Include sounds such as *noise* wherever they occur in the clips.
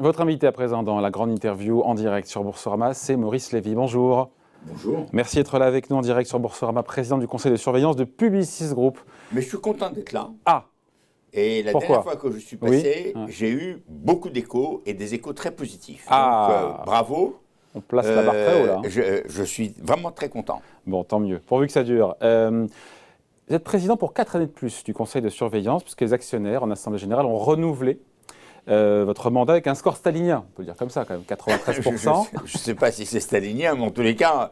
Votre invité à présent dans la grande interview en direct sur Boursorama, c'est Maurice Lévy. Bonjour. Bonjour. Merci d'être là avec nous en direct sur Boursorama, président du conseil de surveillance de Publicis Group. Mais je suis content d'être là. Ah et la dernière fois que je suis passé, j'ai eu beaucoup d'échos et des échos très positifs. Ah. Euh, bravo. On place la barre très haut là. Hein. Euh, euh, je, suis vraiment très content. Bon, tant mieux. Pourvu que ça dure. vous êtes président pour quatre années de plus du conseil de surveillance, puisque les actionnaires en assemblée générale ont renouvelé euh, votre mandat avec un score stalinien, on peut dire comme ça quand même, 93%. *laughs* je ne sais pas si c'est stalinien, mais en tous les cas,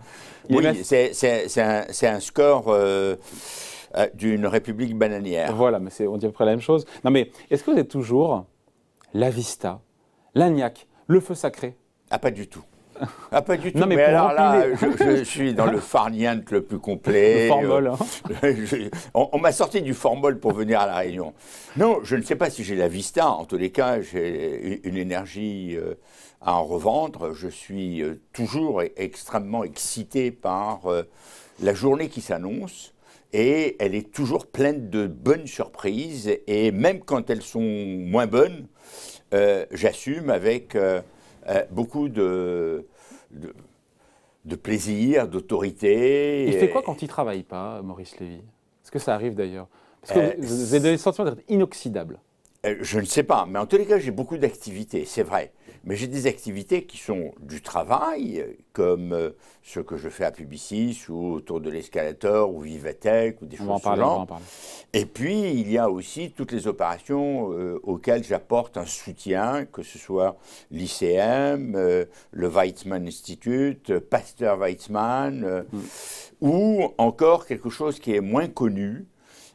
c'est un, score... Euh, euh, d'une république bananière. Voilà, mais on dit à peu près la même chose. Non mais, est-ce que vous êtes toujours la Vista, l'Agnac, le feu sacré Ah, pas du tout. Ah, pas du tout. Non, mais, alors là, je, *laughs* suis dans le farniente le plus complet. Le formol. Euh, hein. *laughs* on, m'a sorti du formol pour venir à La Réunion. Non, je ne sais pas si j'ai la vista. En tous les cas, j'ai une énergie euh, à en revendre. Je suis euh, toujours e-, extrêmement excité par la journée qui s'annonce. Et elle est toujours pleine de bonnes surprises. Et même quand elles sont moins bonnes, j'assume avec. Euh, beaucoup de, de, plaisir, d'autorité. Il fait quoi quand il travaille pas, Maurice Lévy Est-ce que ça arrive d'ailleurs Parce que euh, vous, avez le sentiment d'être inoxydable. Euh, je ne sais pas, mais en tous les cas, j'ai beaucoup d'activité, c'est vrai. Mais j'ai des activités qui sont du travail, comme euh, ce que je fais à Publicis ou autour de l'escalator ou Vivatech ou des choses en Et puis, il y a aussi toutes les opérations euh, auxquelles j'apporte un soutien, que ce soit l'ICM, euh, le Weizmann Institute, Pasteur Weizmann, mm. ou encore quelque chose qui est moins connu,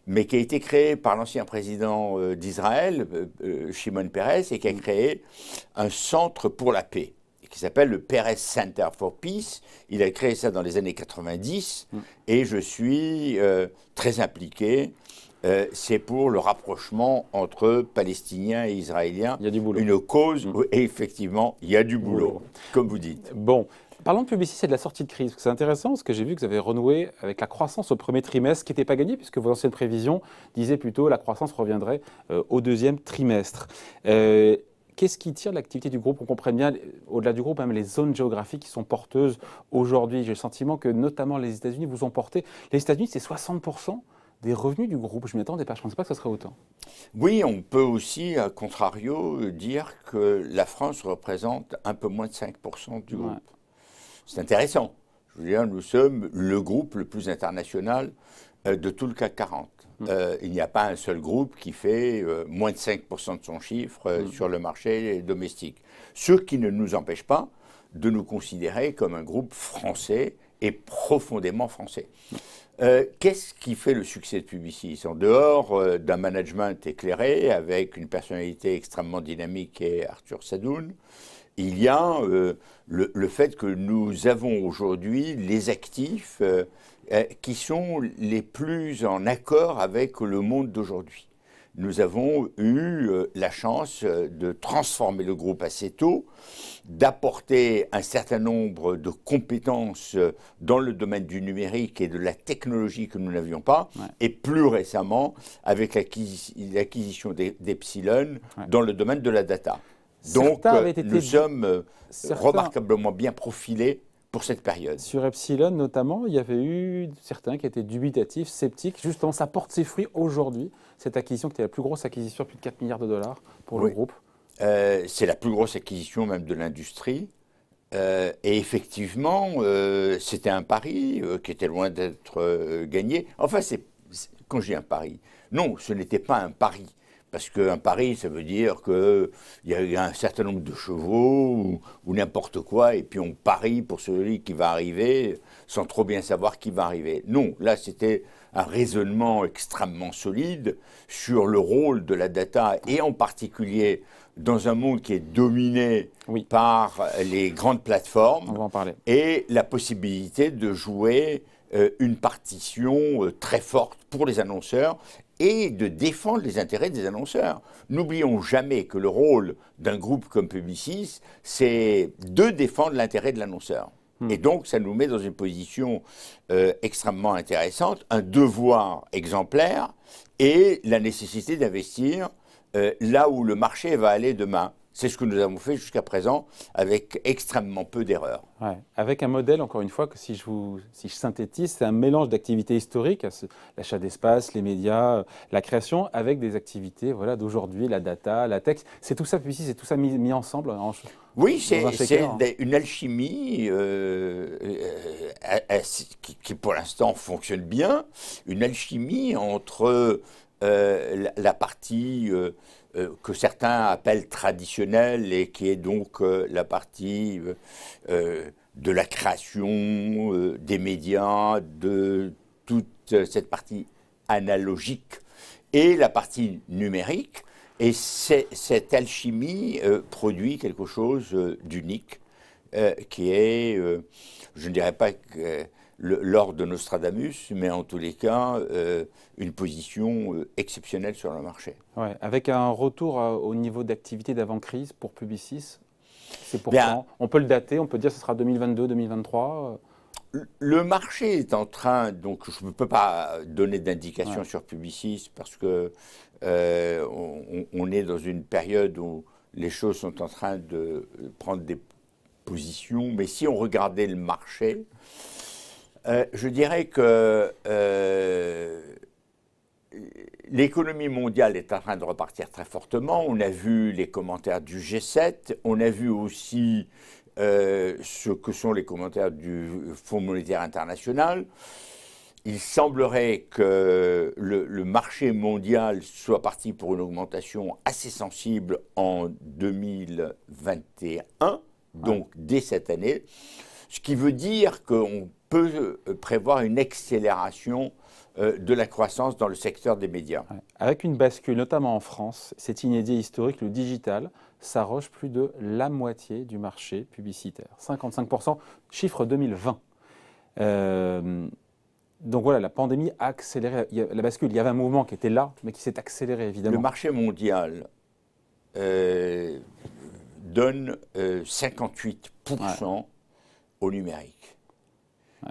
mais qui a été créé par l'ancien président euh, d'Israël, euh, euh, Shimon Peres, et qui a mm. créé un centre pour la paix qui s'appelle le Peres Center for Peace. Il a créé ça dans les années 90 mm. et je suis très impliqué. c'est pour le rapprochement entre Palestiniens et Israéliens. Il y a du boulot. Une cause et mm. effectivement, il y a du boulot, boulot. comme vous dites. Bon, Parlons de publicité c'est de la sortie de crise. C'est intéressant parce que j'ai vu que vous avez renoué avec la croissance au premier trimestre qui n'était pas gagnée puisque vos anciennes prévisions disaient plutôt que la croissance reviendrait euh, au deuxième trimestre. Euh, qu'est-ce qui tire l'activité du groupe On comprenne bien, au-delà du groupe, même les zones géographiques qui sont porteuses aujourd'hui. J'ai le sentiment que notamment les États-Unis vous ont porté. Les États-Unis, c'est 60% des revenus du groupe. Je m'y attendais pas, je ne pensais pas que ce serait autant. Oui, on peut aussi, à contrario, dire que la France représente un peu moins de 5% du groupe. C'est intéressant. Je veux dire, hein, nous sommes le groupe le plus international euh, de tout le CAC 40. Hmm. Euh, il n'y a pas un seul groupe qui fait euh, moins de 5% de son chiffre hmm. sur le marché domestique. Ce qui ne nous empêche pas de nous considérer comme un groupe français et profondément français. Hmm. Euh, qu'est-ce qui fait le succès de Publicis En dehors euh, d'un management éclairé, avec une personnalité extrêmement dynamique et Arthur Sadoun, il y a euh, le, fait que nous avons aujourd'hui les actifs qui sont les plus en accord avec le monde d'aujourd'hui nous avons eu euh, la chance euh, de transformer le groupe assez tôt, d'apporter un certain nombre de compétences euh, dans le domaine du numérique et de la technologie que nous n'avions pas, et plus récemment avec l'acquisition d'Epsilon dans le domaine de la data. Donc nous sommes remarquablement bien profilés pour cette période. Sur Epsilon notamment, il y avait eu certains qui étaient dubitatifs, sceptiques. Justement, ça porte ses fruits aujourd'hui, cette acquisition qui était la plus grosse acquisition, plus de 4 milliards de dollars pour le groupe. Euh, c'est la plus grosse acquisition même de l'industrie. Euh, et effectivement, euh, c'était un pari qui était loin d'être gagné. Enfin, c'est, quand j'ai un pari, non, ce n'était pas un pari. Parce qu'un pari, ça veut dire qu'il y a un certain nombre de chevaux ou, n'importe quoi, et puis on parie pour celui qui va arriver sans trop bien savoir qui va arriver. Non, là c'était un raisonnement extrêmement solide sur le rôle de la data, et en particulier dans un monde qui est dominé par les grandes plateformes, et la possibilité de jouer euh, une partition euh, très forte pour les annonceurs et de défendre les intérêts des annonceurs. N'oublions jamais que le rôle d'un groupe comme Publicis, c'est de défendre l'intérêt de l'annonceur. Hmm. Et donc, ça nous met dans une position euh, extrêmement intéressante, un devoir exemplaire et la nécessité d'investir euh, là où le marché va aller demain. C'est ce que nous avons fait jusqu'à présent avec extrêmement peu d'erreurs. Avec un modèle, encore une fois, que si je, synthétise, c'est un mélange d'activités historiques, hein, l'achat d'espace, les médias, euh, la création, avec des activités voilà, d'aujourd'hui, la data, la texte. C'est tout ça, puis ici, c'est tout ça mis, ensemble oui, c'est hein. une alchimie euh, euh, qui, pour l'instant, fonctionne bien. Une alchimie entre la, partie euh, que certains appellent traditionnel et qui est donc euh, la partie euh, de la création, des médias, de toute cette partie analogique et la partie numérique. Et cette alchimie produit quelque chose d'unique qui est, je ne dirais pas que l'ordre de Nostradamus, mais en tous les cas, euh, une position euh, exceptionnelle sur le marché. avec un retour euh, au niveau d'activité d'avant-crise pour Publicis, c'est pourtant, on peut le dater, on peut dire que ce sera 2022, 2023 le marché est en train, donc je ne peux pas donner d'indication sur Publicis parce que on, est dans une période où les choses sont en train de prendre des positions. Mais si on regardait le marché, euh, je dirais que euh, l'économie mondiale est en train de repartir très fortement. On a vu les commentaires du G7, on a vu aussi euh, ce que sont les commentaires du Fonds monétaire international. Il semblerait que le, marché mondial soit parti pour une augmentation assez sensible en 2021, donc dès cette année. Ce qui veut dire qu'on peut euh, prévoir une accélération euh, de la croissance dans le secteur des médias. Avec une bascule, notamment en France, c'est inédit historique, le digital s'arroche plus de la moitié du marché publicitaire. 55%, chiffre 2020. Euh, donc voilà, la pandémie a accéléré la bascule. Il y avait un mouvement qui était là, mais qui s'est accéléré, évidemment. Le marché mondial donne 58% au numérique.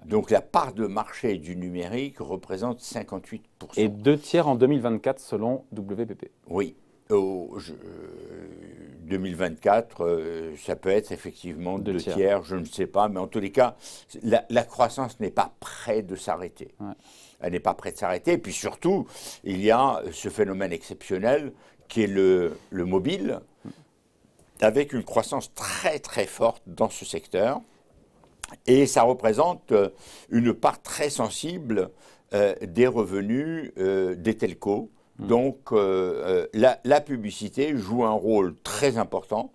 Donc la part de marché du numérique représente 58%. Et deux tiers en 2024 selon WPP. Oui. 2024, euh, euh, ça peut être effectivement deux, tiers. je ne sais pas, mais en tous les cas, la, croissance n'est pas près de s'arrêter. Elle n'est pas près de s'arrêter. Et puis surtout, il y a ce phénomène exceptionnel qui est le, le mobile, mm. avec une croissance très très forte dans ce secteur. Et ça représente euh, une part très sensible euh, des revenus euh, des telcos. Hmm. Donc la, publicité joue un rôle très important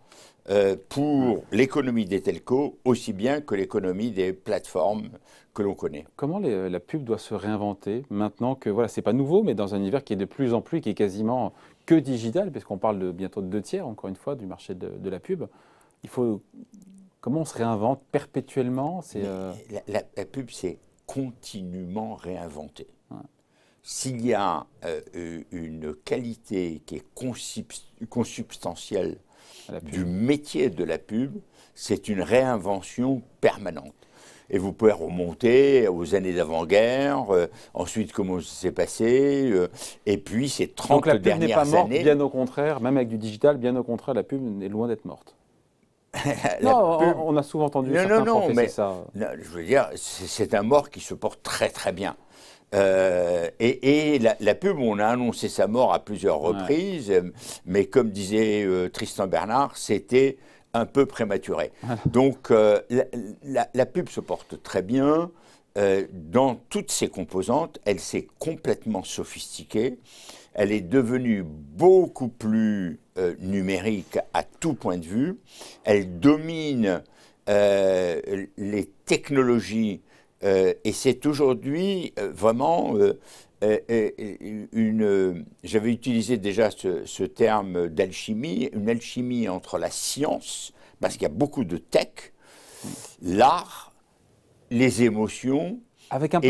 pour hmm. l'économie des telcos, aussi bien que l'économie des plateformes que l'on connaît. Comment la pub doit se réinventer maintenant que, voilà, c'est pas nouveau, mais dans un univers qui est de plus en plus, qui est quasiment que digital, parce qu'on parle bientôt de deux tiers, encore une fois, du marché de, de la pub. Il faut Comment on se réinvente perpétuellement C'est euh la, pub, c'est continuellement réinventé. S'il y a euh, une qualité qui est consubstantielle du métier de la pub, c'est une réinvention permanente. Et vous pouvez remonter aux années d'avant-guerre, euh, ensuite comment ça s'est passé, et puis ces 30 dernières années. Donc la pub n'est pas morte, bien au contraire, même avec du digital, bien au contraire, la pub est loin d'être morte. *laughs* non, on a souvent entendu non, non, non, mais ça. je veux dire, c'est un mort qui se porte très très bien. Euh, et, la, pub, on a annoncé sa mort à plusieurs reprises, euh, mais comme disait euh, Tristan Bernard, c'était un peu prématuré. *laughs* Donc la, pub se porte très bien. dans toutes ses composantes, elle s'est complètement sophistiquée elle est devenue beaucoup plus euh, numérique à tout point de vue. Elle domine euh, les technologies euh, et c'est aujourd'hui vraiment une... J'avais utilisé déjà ce, terme d'alchimie, une alchimie entre la science, parce qu'il y a beaucoup de tech, l'art, les émotions. Avec un peu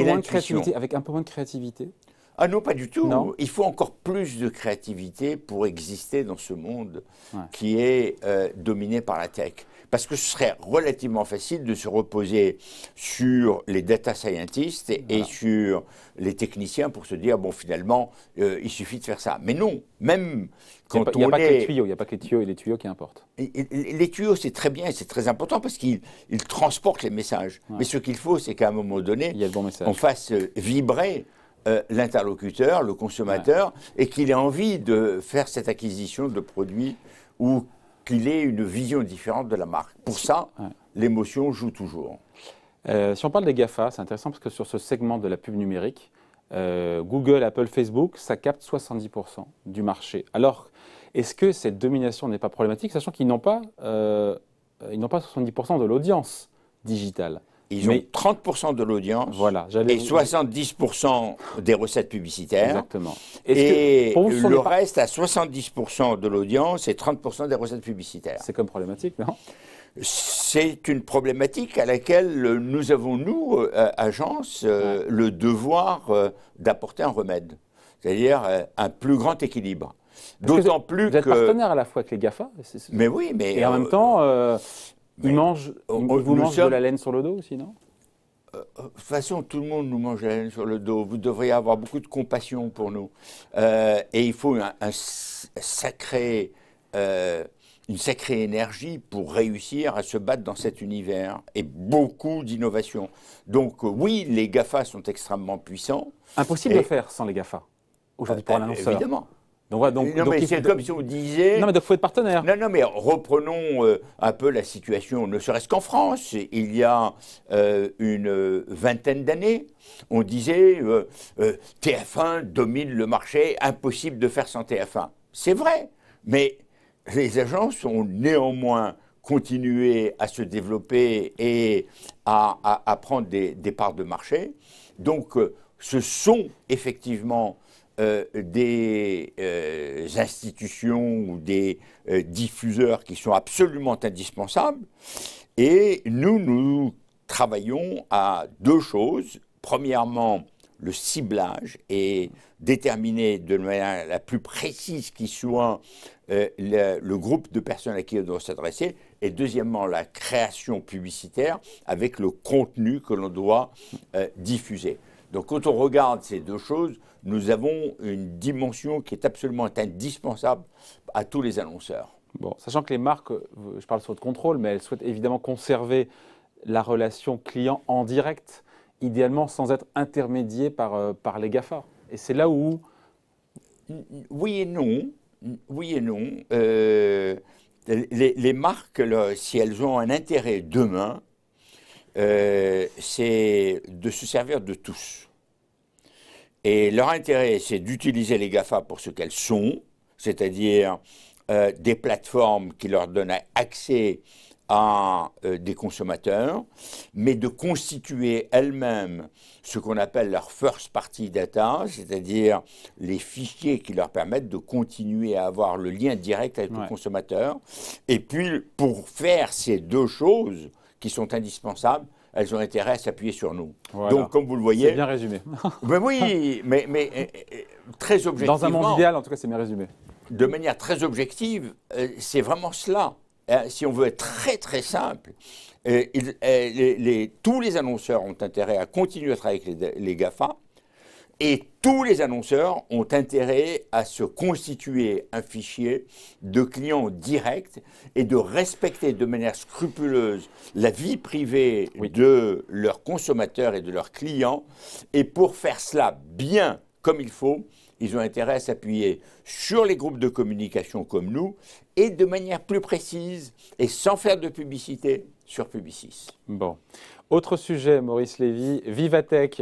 Avec un peu moins de créativité. Ah non, pas du tout. Il faut encore plus de créativité pour exister dans ce monde qui est euh, dominé par la tech. Parce que ce serait relativement facile de se reposer sur les data scientists et, sur les techniciens pour se dire, bon, finalement, euh, il suffit de faire ça. Mais non, même quand on est… il n'y a pas que les tuyaux, il n'y a pas que les tuyaux et les tuyaux qui importent. Et, les tuyaux, c'est très bien et c'est très important parce qu'ils transportent les messages. Mais ce qu'il faut, c'est qu'à un moment donné, il y on fasse vibrer euh, l'interlocuteur, le consommateur, et qu'il ait envie de faire cette acquisition de produits ou qu'il ait une vision différente de la marque. Pour ça, l'émotion joue toujours. Euh, si on parle des GAFA, c'est intéressant parce que sur ce segment de la pub numérique, euh, Google, Apple, Facebook, ça capte 70% du marché. Alors, est-ce que cette domination n'est pas problématique, sachant qu'ils n'ont pas, n'ont pas 70% de l'audience digitale ils ont 30% de l'audience voilà, et 70% des recettes publicitaires. Exactement. Et le reste à 70% de l'audience et 30% des recettes publicitaires. C'est comme problématique, non c'est une problématique à laquelle euh, nous avons, nous, euh, agence, euh, le devoir d'apporter un remède, c'est-à-dire un plus grand équilibre. D'autant plus vous êtes partenaire à la fois avec les GAFA. Mais oui, mais... Et en même temps, ils mangent, on, vous mangent de la laine sur le dos aussi, non euh, euh, de toute façon, tout le monde nous mange la laine sur le dos. Vous devriez avoir beaucoup de compassion pour nous. Euh, et il faut un, sacré, une sacrée énergie pour réussir à se battre dans cet univers et beaucoup d'innovation. Donc oui, les GAFA sont extrêmement puissants. Impossible de faire sans les GAFA, aujourd'hui pour un ben, Évidemment. Donc, euh, non, mais c'est comme si on disait. Non, mais il faut être partenaire. Non, non, mais reprenons euh, un peu la situation, ne serait-ce qu'en France. Il y a euh, une vingtaine d'années, on disait TF1 domine le marché, impossible de faire sans TF1. C'est vrai, mais les agences ont néanmoins continué à se développer et à, prendre des, des, parts de marché. Donc, ce sont effectivement euh, des euh, institutions ou des euh, diffuseurs qui sont absolument indispensables. Et nous, nous travaillons à deux choses. Premièrement, le ciblage et déterminer de manière la plus précise qui soit le, groupe de personnes à qui on doit s'adresser. Et deuxièmement, la création publicitaire avec le contenu que l'on doit diffuser. Donc quand on regarde ces deux choses, nous avons une dimension qui est absolument indispensable à tous les annonceurs. Bon, sachant que les marques, euh, je parle sur votre contrôle, mais elles souhaitent évidemment conserver la relation client en direct, idéalement sans être intermédiée euh, par, les GAFA. Et c'est là où... Oui et non. Oui et non. Euh, les, marques, si elles ont un intérêt demain, c'est de se servir de tous. Et leur intérêt, c'est d'utiliser les GAFA pour ce qu'elles sont, c'est-à-dire euh, des plateformes qui leur donnent accès à euh, des consommateurs, mais de constituer elles-mêmes ce qu'on appelle leur first party data, c'est-à-dire les fichiers qui leur permettent de continuer à avoir le lien direct avec le consommateur. Et puis, pour faire ces deux choses qui sont indispensables, elles ont intérêt à s'appuyer sur nous. Donc, comme vous le voyez. C'est bien résumé. *laughs* Ben oui, mais, mais euh, euh, très objectivement. Dans un monde idéal, en tout cas, c'est bien résumé. De manière très objective, euh, c'est vraiment cela. si on veut être très très simple, tous les annonceurs ont intérêt à continuer à travailler avec les GAFA et tous les annonceurs ont intérêt à se constituer un fichier de clients directs et de respecter de manière scrupuleuse la vie privée de leurs consommateurs et de leurs clients. Et pour faire cela bien comme il faut, ils ont intérêt à s'appuyer sur les groupes de communication comme nous et de manière plus précise et sans faire de publicité sur Publicis. Bon. Autre sujet, Maurice Lévy, Vivatech.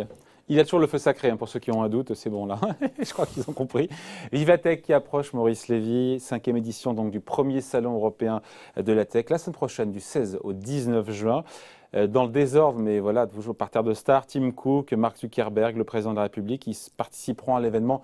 Il a toujours le feu sacré, hein, pour ceux qui ont un doute, c'est bon là. *laughs* Je crois qu'ils ont compris. Vivatech qui approche, Maurice Lévy, cinquième édition donc du premier salon européen de la tech, la semaine prochaine du 16 au 19 juin euh, dans le désordre, mais voilà, toujours par terre de stars, Tim Cook, Mark Zuckerberg, le président de la République, ils participeront à l'événement.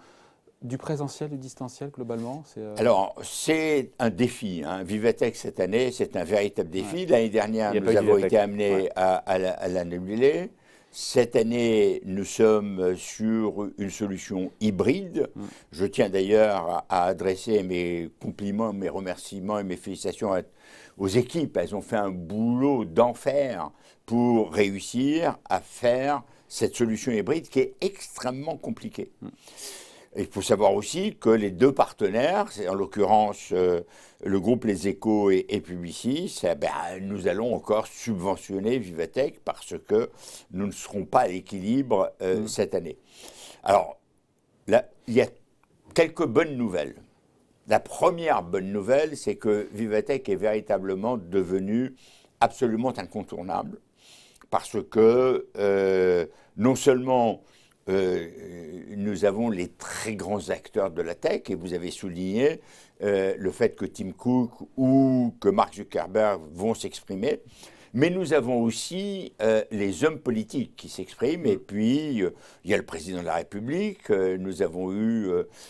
Du présentiel, du distanciel, globalement euh, Alors, c'est un défi. Hein. Vivatech, cette année, c'est un véritable défi. L'année dernière, nous avons été amenés à, à l'annuler. Cette année, nous sommes sur une solution hybride. Mm. Je tiens d'ailleurs à, adresser mes compliments, mes remerciements et mes félicitations aux équipes. Elles ont fait un boulot d'enfer pour réussir à faire cette solution hybride qui est extrêmement compliquée. Mm. Il faut savoir aussi que les deux partenaires, c'est en l'occurrence euh, le groupe Les Échos et, Publicis, eh ben, nous allons encore subventionner Vivatech parce que nous ne serons pas à l'équilibre euh, mm. cette année. Alors, là, il y a quelques bonnes nouvelles. La première bonne nouvelle, c'est que Vivatech est véritablement devenu absolument incontournable parce que euh, non seulement euh, nous avons les très grands acteurs de la tech, et vous avez souligné euh, le fait que Tim Cook ou que Mark Zuckerberg vont s'exprimer. Mais nous avons aussi euh, les hommes politiques qui s'expriment. Et mm. puis, il y a le président de la République. nous avons eu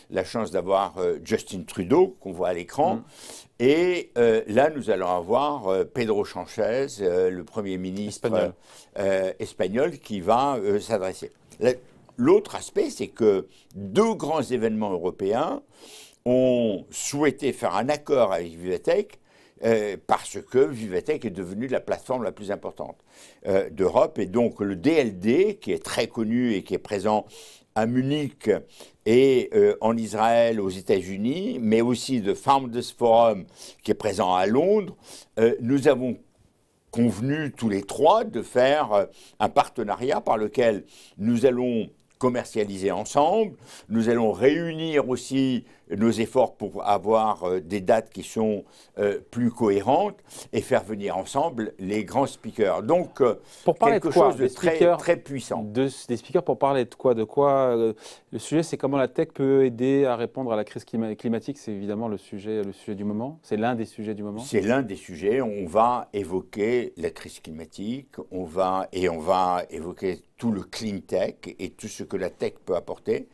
la chance d'avoir Justin Trudeau, qu'on voit à l'écran. Mm. Et là, nous allons avoir Pedro Sanchez, le Premier ministre espagnol, espagnol qui va s'adresser. L'autre aspect, c'est que deux grands événements européens ont souhaité faire un accord avec Vivatech euh, parce que Vivatech est devenue la plateforme la plus importante euh, d'Europe. Et donc le DLD, qui est très connu et qui est présent à Munich et euh, en Israël, aux États-Unis, mais aussi de Founders Forum, qui est présent à Londres, nous avons convenu tous les trois de faire un partenariat par lequel nous allons commercialiser ensemble. Nous allons réunir aussi nos efforts pour avoir euh, des dates qui sont euh, plus cohérentes et faire venir ensemble les grands speakers. Donc, euh, pour parler quelque de chose de très, très puissant. De, des speakers pour parler de quoi De quoi Le sujet, c'est comment la tech peut aider à répondre à la crise climatique. C'est évidemment le sujet, le sujet du moment. C'est l'un des sujets du moment. C'est l'un des sujets. On va évoquer la crise climatique. On va et on va évoquer tout le clean tech et tout ce que la tech peut apporter.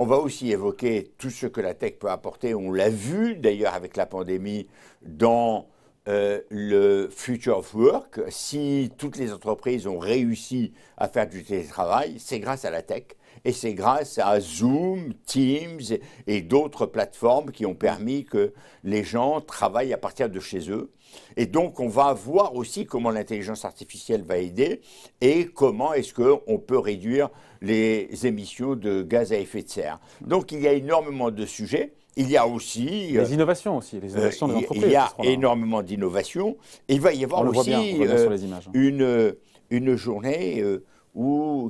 On va aussi évoquer tout ce que la tech peut apporter. On l'a vu d'ailleurs avec la pandémie dans euh, le Future of Work. Si toutes les entreprises ont réussi à faire du télétravail, c'est grâce à la tech. Et c'est grâce à Zoom, Teams et d'autres plateformes qui ont permis que les gens travaillent à partir de chez eux. Et donc, on va voir aussi comment l'intelligence artificielle va aider et comment est-ce qu'on peut réduire les émissions de gaz à effet de serre. Donc, il y a énormément de sujets. Il y a aussi. Euh, les innovations aussi, les innovations euh, de l'entreprise. Il y a énormément d'innovations. Il va y avoir aussi euh, hein. Une, une journée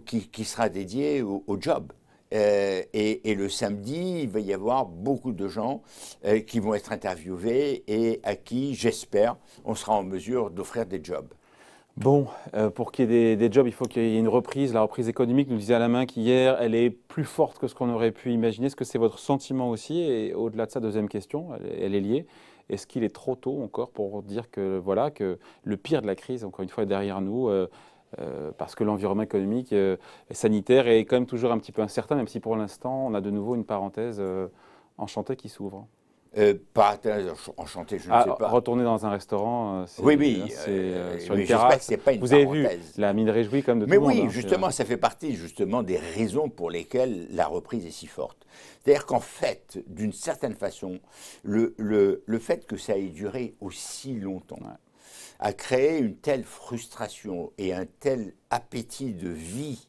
qui, qui, sera dédiée au job. Euh, et, le samedi, il va y avoir beaucoup de gens euh, qui vont être interviewés et à qui, j'espère, on sera en mesure d'offrir des jobs. Bon, euh, pour qu'il y ait des, jobs, il faut qu'il y ait une reprise. La reprise économique, nous disait la main qu'hier, elle est plus forte que ce qu'on aurait pu imaginer. Est-ce que c'est votre sentiment aussi Et au-delà de ça, deuxième question, elle, est liée. Est-ce qu'il est trop tôt encore pour dire que, voilà, que le pire de la crise, encore une fois, est derrière nous euh, parce que l'environnement économique euh, et sanitaire est quand même toujours un petit peu incertain, même si pour l'instant, on a de nouveau une parenthèse euh, enchantée qui s'ouvre. parenthèse enchantée, je ne ah, sais pas. Retourner dans un restaurant, c'est oui, oui, sur une terrasse. pas une Vous avez vu, la mine réjouie comme de tout le monde. Mais oui, hein, justement, ça fait partie justement des raisons pour lesquelles la reprise est si forte. C'est-à-dire qu'en fait, d'une certaine façon, le, le, le, fait que ça ait duré aussi longtemps a créé une telle frustration et un tel appétit de vie.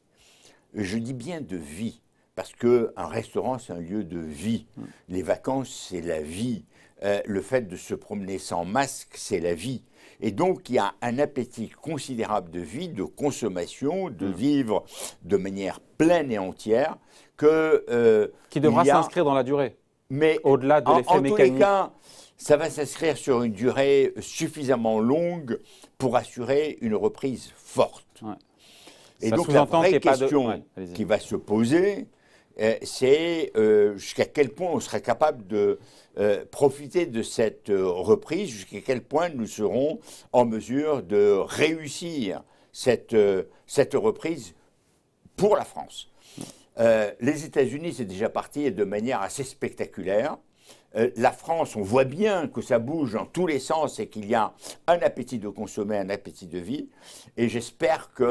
Je dis bien de vie, parce qu'un restaurant, c'est un lieu de vie. Mm. Les vacances, c'est la vie. Euh, le fait de se promener sans masque, c'est la vie. Et donc, il y a un appétit considérable de vie, de consommation, de mm. vivre de manière pleine et entière, que... Euh, Qui devra s'inscrire dans la durée. Mais au-delà de l'effet mécanique ça va s'inscrire sur une durée suffisamment longue pour assurer une reprise forte. Et donc la vraie question qui va se poser, euh, c'est euh, jusqu'à quel point on serait capable de euh, profiter de cette reprise, jusqu'à quel point nous serons en mesure de réussir cette, cette reprise pour la France. les États-Unis, c'est déjà parti de manière assez spectaculaire. Euh, la France, on voit bien que ça bouge dans tous les sens et qu'il y a un appétit de consommer, un appétit de vie. Et j'espère qu'il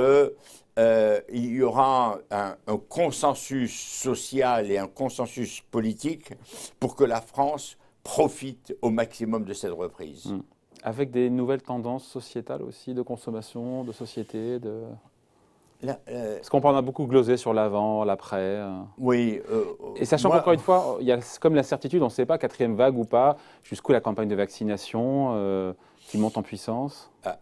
euh, y aura un, consensus social et un consensus politique pour que la France profite au maximum de cette reprise. Hmm. Avec des nouvelles tendances sociétales aussi, de consommation, de société, de la, ce euh, Parce qu'on a beaucoup glosé sur l'avant, l'après. Euh. Oui. Euh, et sachant qu'encore une fois, il y a comme l'incertitude, on ne sait pas, quatrième vague ou pas, jusqu'où la campagne de vaccination qui monte en puissance ah,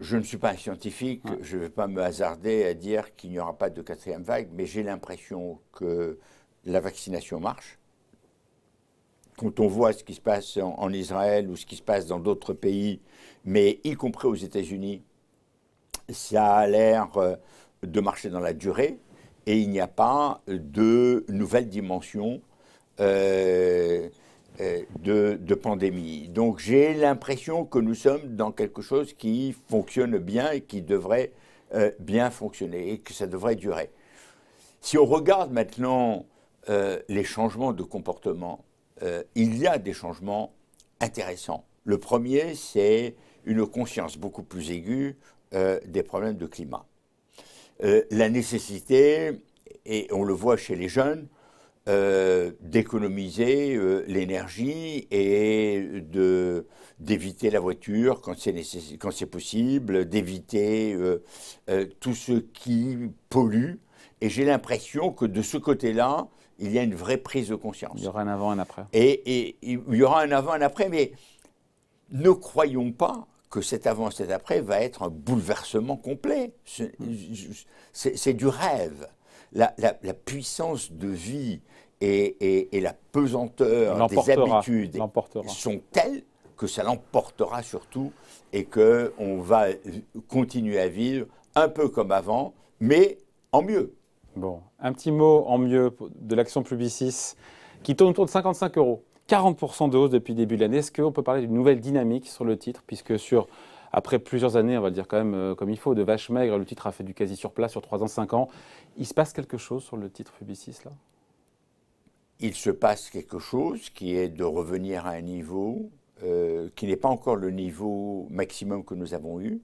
je, ne suis pas un scientifique, je ne vais pas me hasarder à dire qu'il n'y aura pas de quatrième vague, mais j'ai l'impression que la vaccination marche. Quand on voit ce qui se passe en Israël ou ce qui se passe dans d'autres pays, mais y compris aux États-Unis, ça a l'air euh, de marcher dans la durée et il n'y a pas de nouvelle dimension euh, euh, de, pandémie. Donc j'ai l'impression que nous sommes dans quelque chose qui fonctionne bien et qui devrait bien fonctionner et que ça devrait durer. Si on regarde maintenant les changements de comportement, il y a des changements intéressants. Le premier, c'est une conscience beaucoup plus aiguë euh, des problèmes de climat. Euh, la nécessité, et on le voit chez les jeunes, euh, d'économiser l'énergie et de d'éviter la voiture quand c'est quand c'est possible, d'éviter tout ce qui pollue. Et j'ai l'impression que de ce côté-là, il y a une vraie prise de conscience. Il y aura un avant, un après. Et, et il y aura un avant, un après, mais ne croyons pas que cet avant, cet après va être un bouleversement complet. Mm. C'est du rêve. La, puissance de vie et, et la pesanteur des habitudes sont telles que ça l'emportera surtout et que on va continuer à vivre un peu comme avant, mais en mieux. Bon, un petit mot en mieux de l'action Publicis qui tourne autour de 55 euros. 40% de hausse depuis début de l'année. Est-ce qu'on peut parler d'une nouvelle dynamique sur le titre, puisque sur après plusieurs années, on va le dire quand même euh, comme il faut, de vache maigre, le titre a fait du quasi sur place sur 3 ans, 5 ans. Il se passe quelque chose sur le titre Publicis là Il se passe quelque chose qui est de revenir à un niveau euh, qui n'est pas encore le niveau maximum que nous avons eu.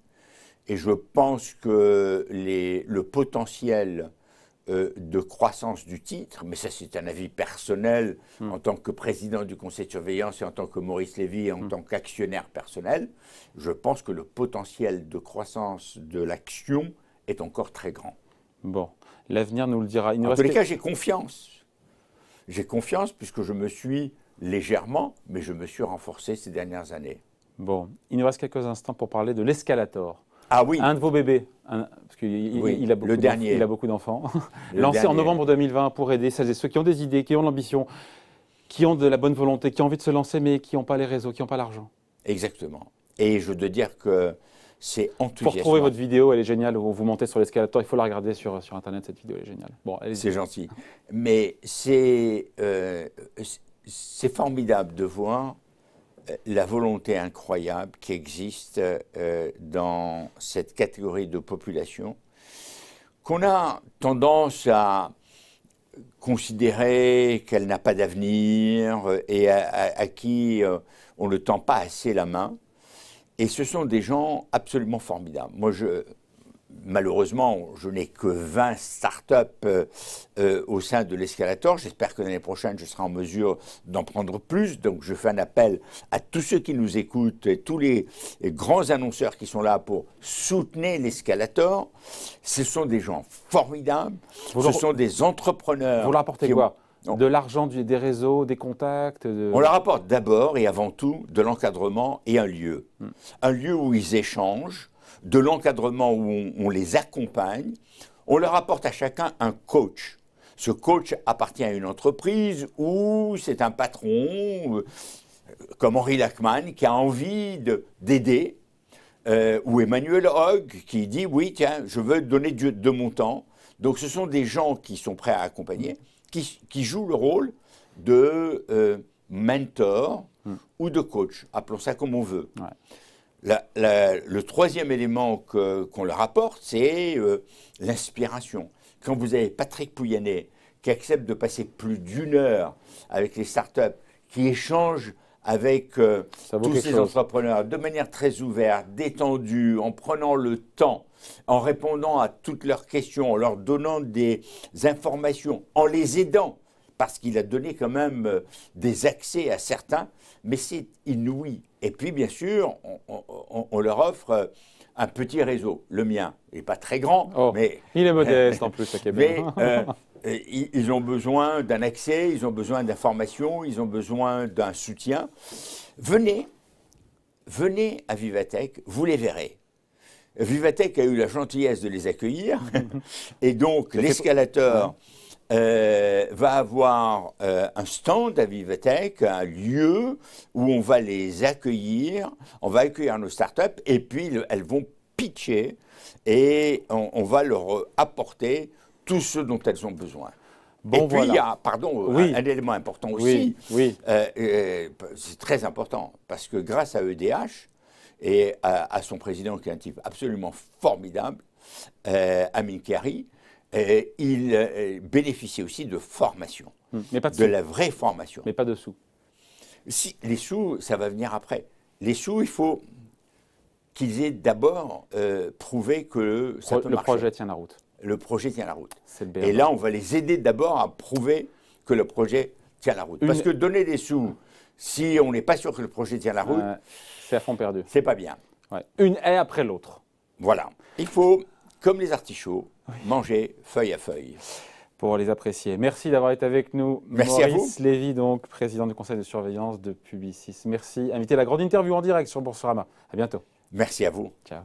Et je pense que les, le potentiel euh, de croissance du titre, mais ça c'est un avis personnel hmm. en tant que président du conseil de surveillance et en tant que Maurice Lévy et en hmm. tant qu'actionnaire personnel, je pense que le potentiel de croissance de l'action est encore très grand. Bon, l'avenir nous le dira. en tous les cas, j'ai confiance. J'ai confiance puisque je me suis légèrement, mais je me suis renforcé ces dernières années. Bon, il nous reste quelques instants pour parler de l'escalator. Ah oui. Un de vos bébés, parce qu'il a, beaucoup Il a beaucoup d'enfants, *laughs* lancé en novembre 2020 pour aider ceux qui ont des idées, qui ont l'ambition, qui ont de la bonne volonté, qui ont envie de se lancer, mais qui n'ont pas les réseaux, qui n'ont pas l'argent. Exactement. Et je dois dire que c'est enthousiasmant. Pour trouver votre vidéo, elle est géniale, où vous montez sur l'escalator, il faut la regarder sur, sur Internet, cette vidéo, est géniale. Bon, c'est gentil. Mais c'est euh, formidable de voir la volonté incroyable qui existe euh, dans cette catégorie de population qu'on a tendance à considérer qu'elle n'a pas d'avenir euh, et à, qui euh, on ne tend pas assez la main. Et ce sont des gens absolument formidables. Moi, je, malheureusement, je n'ai que 20 start-up euh, euh, au sein de l'escalator. J'espère que l'année prochaine, je serai en mesure d'en prendre plus. Donc, je fais un appel à tous ceux qui nous écoutent, et tous les, grands annonceurs qui sont là pour soutenir l'escalator. Ce sont des gens formidables. ce sont des entrepreneurs. Vous leur apportez quoi De l'argent des réseaux, des contacts On leur apporte d'abord et avant tout de l'encadrement et un lieu. Hmm. Un lieu où ils échangent, de l'encadrement où on, les accompagne, on leur apporte à chacun un coach. Ce coach appartient à une entreprise ou c'est un patron euh, comme Henri Lachman qui a envie d'aider, euh, ou Emmanuel Hogg qui dit oui, tiens, je veux donner de, mon temps. Donc ce sont des gens qui sont prêts à accompagner, qui, jouent le rôle de euh, mentor hmm. ou de coach, appelons ça comme on veut le troisième élément qu'on leur apporte, c'est euh, l'inspiration. Quand vous avez Patrick Pouyanné qui accepte de passer plus d'une heure avec les startups, qui échange avec euh, tous ces entrepreneurs de manière très ouverte, détendue, en prenant le temps, en répondant à toutes leurs questions, en leur donnant des informations, en les aidant parce qu'il a donné quand même euh, des accès à certains, mais c'est inouï. Et puis, bien sûr, on, leur offre euh, un petit réseau, le mien, n'est pas très grand, oh, mais... Il est modeste *laughs* en plus à Québec. Mais, euh, ils ont besoin d'un accès, ils ont besoin d'informations, ils ont besoin d'un soutien. Venez, venez à Vivatech, vous les verrez. Vivatech a eu la gentillesse de les accueillir, *laughs* et donc l'escalateur... Euh, va avoir euh, un stand à Vivatech, un lieu où on va les accueillir, on va accueillir nos startups et puis elles vont pitcher et on, va leur euh, apporter tout ce dont elles ont besoin. et puis il y a, pardon, un, élément important aussi, oui, c'est très important, parce que grâce à EDH et à, son président qui absolument formidable, Amin Kari, ils euh, il euh, aussi de formation, hmm. mais pas de, la vraie formation. Mais pas de sous. Si, les sous, ça va venir après. Les sous, il faut qu'ils aient d'abord euh, prouvé que le projet tient la route. Le projet tient la route. Et là, on va les aider d'abord à prouver que le projet tient la route. Parce que donner des sous, si on n'est pas sûr que le projet tient la route, c'est à fond perdu. C'est pas bien. Une haie après l'autre. Voilà. Il faut comme les artichauts, mangez manger feuille à feuille. Pour les apprécier. Merci d'avoir été avec nous. Merci Maurice Lévy, donc, président du conseil de surveillance de Publicis. Merci. Invitez la grande interview en direct sur Boursorama. À bientôt. Merci à vous. Ciao.